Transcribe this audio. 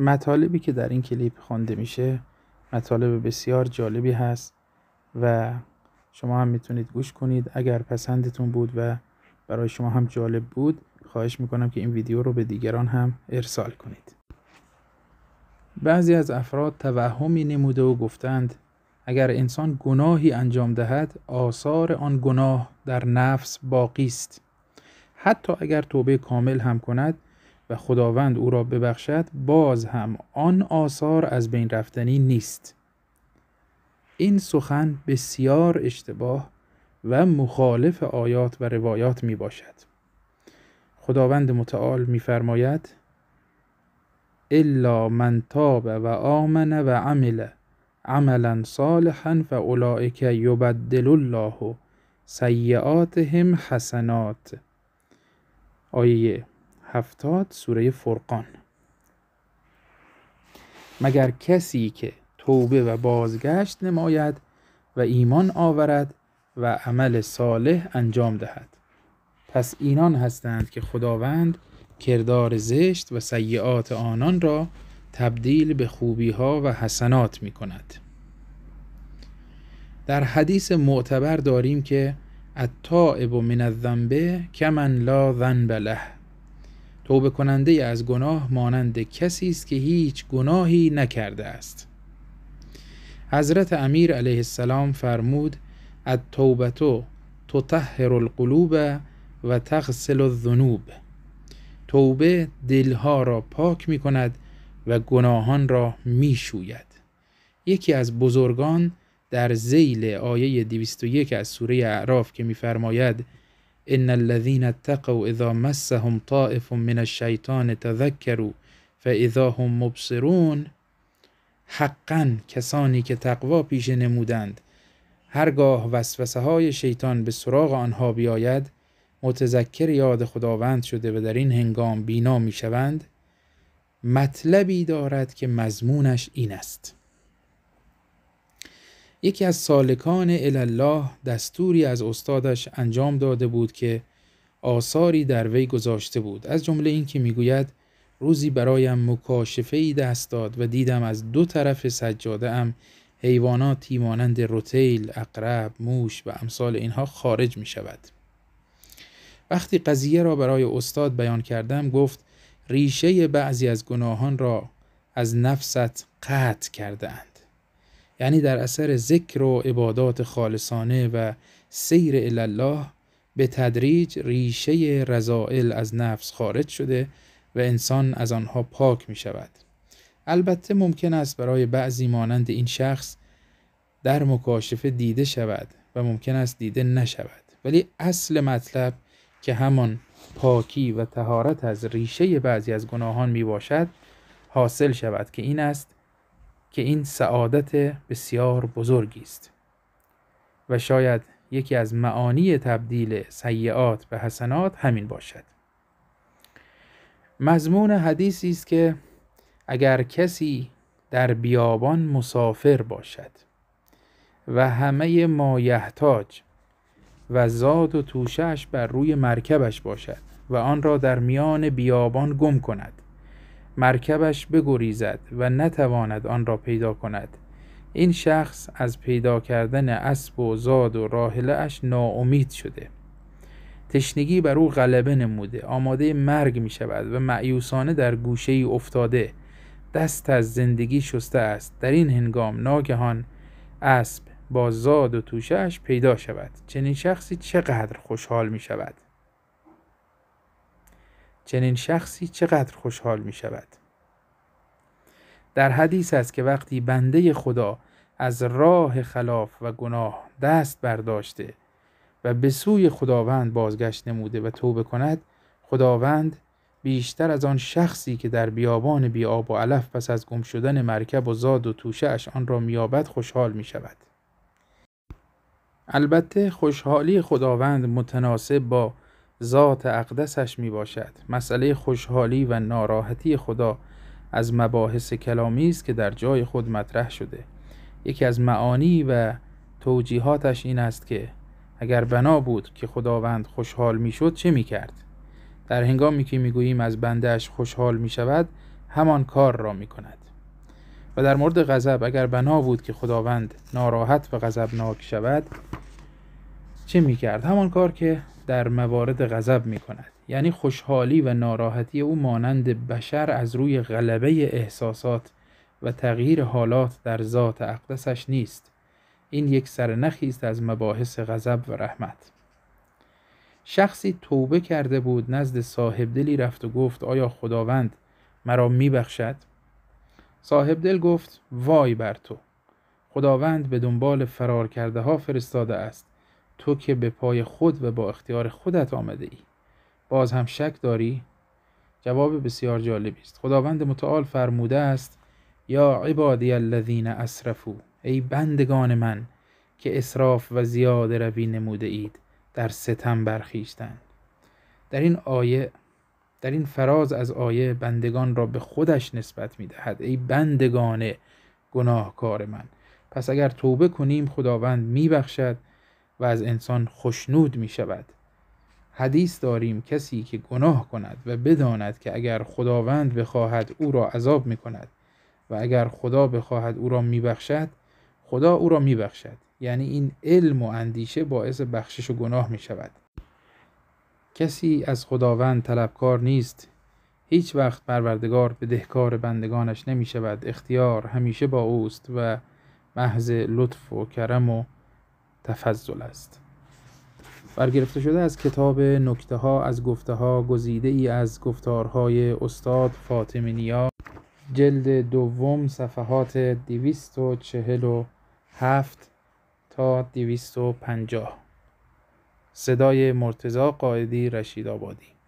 مطالبی که در این کلیپ خوانده میشه مطالب بسیار جالبی هست و شما هم میتونید گوش کنید اگر پسندتون بود و برای شما هم جالب بود خواهش میکنم که این ویدیو رو به دیگران هم ارسال کنید بعضی از افراد توهمی نموده و گفتند اگر انسان گناهی انجام دهد آثار آن گناه در نفس باقی است حتی اگر توبه کامل هم کند و خداوند او را ببخشد باز هم آن آثار از بین رفتنی نیست این سخن بسیار اشتباه و مخالف آیات و روایات می باشد خداوند متعال میفرماید الا من تاب و آمن و عمل عملا صالحا فاولئک یبدل الله سیئاتهم حسنات آیه هفتاد سوره فرقان مگر کسی که توبه و بازگشت نماید و ایمان آورد و عمل صالح انجام دهد پس اینان هستند که خداوند کردار زشت و سیعات آنان را تبدیل به خوبی ها و حسنات می کند در حدیث معتبر داریم که و من الذنبه کمن لا ذنب له توبه کننده از گناه مانند کسی است که هیچ گناهی نکرده است حضرت امیر علیه السلام فرمود تو تطهر القلوب و تغسل الذنوب توبه دلها را پاک می کند و گناهان را می شوید. یکی از بزرگان در زیل آیه 201 از سوره اعراف که فرماید ان الذين اتقوا اذا مسهم طائف من الشیطان تذکروا فاذا هم مبصرون حقا کسانی که تقوا پیش نمودند هرگاه وسوسه های شیطان به سراغ آنها بیاید متذکر یاد خداوند شده و در این هنگام بینا میشوند مطلبی دارد که مضمونش این است یکی از سالکان الله دستوری از استادش انجام داده بود که آثاری در وی گذاشته بود از جمله که میگوید روزی برایم مکاشفه ای دست داد و دیدم از دو طرف سجاده ام حیواناتی مانند روتیل، اقرب، موش و امثال اینها خارج می شود. وقتی قضیه را برای استاد بیان کردم گفت ریشه بعضی از گناهان را از نفست قطع کرده یعنی در اثر ذکر و عبادات خالصانه و سیر الله به تدریج ریشه رزائل از نفس خارج شده و انسان از آنها پاک می شود. البته ممکن است برای بعضی مانند این شخص در مکاشفه دیده شود و ممکن است دیده نشود ولی اصل مطلب که همان پاکی و تهارت از ریشه بعضی از گناهان می باشد حاصل شود که این است که این سعادت بسیار بزرگی است و شاید یکی از معانی تبدیل سیعات به حسنات همین باشد مضمون حدیثی است که اگر کسی در بیابان مسافر باشد و همه مایحتاج و زاد و توشش بر روی مرکبش باشد و آن را در میان بیابان گم کند مرکبش بگریزد و نتواند آن را پیدا کند این شخص از پیدا کردن اسب و زاد و راهله اش ناامید شده تشنگی بر او غلبه نموده آماده مرگ می شود و معیوسانه در گوشه ای افتاده دست از زندگی شسته است در این هنگام ناگهان اسب با زاد و اش پیدا شود چنین شخصی چقدر خوشحال می شود چنین شخصی چقدر خوشحال می شود در حدیث است که وقتی بنده خدا از راه خلاف و گناه دست برداشته و به سوی خداوند بازگشت نموده و توبه کند خداوند بیشتر از آن شخصی که در بیابان بیاب و علف پس از گم شدن مرکب و زاد و توشه آن را میابد خوشحال می شود. البته خوشحالی خداوند متناسب با ذات اقدسش می باشد مسئله خوشحالی و ناراحتی خدا از مباحث کلامی است که در جای خود مطرح شده یکی از معانی و توجیهاتش این است که اگر بنا بود که خداوند خوشحال می شد چه میکرد در هنگامی که می گوییم از بندهش خوشحال می شود همان کار را می کند و در مورد غضب اگر بنا بود که خداوند ناراحت و غضبناک شود چه می کرد؟ همان کار که در موارد غضب می کند یعنی خوشحالی و ناراحتی او مانند بشر از روی غلبه احساسات و تغییر حالات در ذات اقدسش نیست این یک سرنخی است از مباحث غضب و رحمت شخصی توبه کرده بود نزد صاحب دلی رفت و گفت آیا خداوند مرا میبخشد صاحب دل گفت وای بر تو خداوند به دنبال فرار کرده ها فرستاده است تو که به پای خود و با اختیار خودت آمده ای باز هم شک داری؟ جواب بسیار جالبی است خداوند متعال فرموده است یا عبادی الذین اسرفو ای بندگان من که اسراف و زیاده روی نموده اید در ستم برخیشتند در این آیه در این فراز از آیه بندگان را به خودش نسبت می دهد ای بندگان گناهکار من پس اگر توبه کنیم خداوند میبخشد و از انسان خشنود می شود حدیث داریم کسی که گناه کند و بداند که اگر خداوند بخواهد او را عذاب می کند و اگر خدا بخواهد او را می بخشد خدا او را می بخشد یعنی این علم و اندیشه باعث بخشش و گناه می شود کسی از خداوند طلبکار نیست هیچ وقت پروردگار به دهکار بندگانش نمی شود اختیار همیشه با اوست و محض لطف و کرم و تفضل است برگرفته شده از کتاب نکته ها از گفته ها گزیده ای از گفتارهای استاد فاطمه نیا جلد دوم صفحات 247 تا 250 صدای مرتزا قائدی رشید آبادی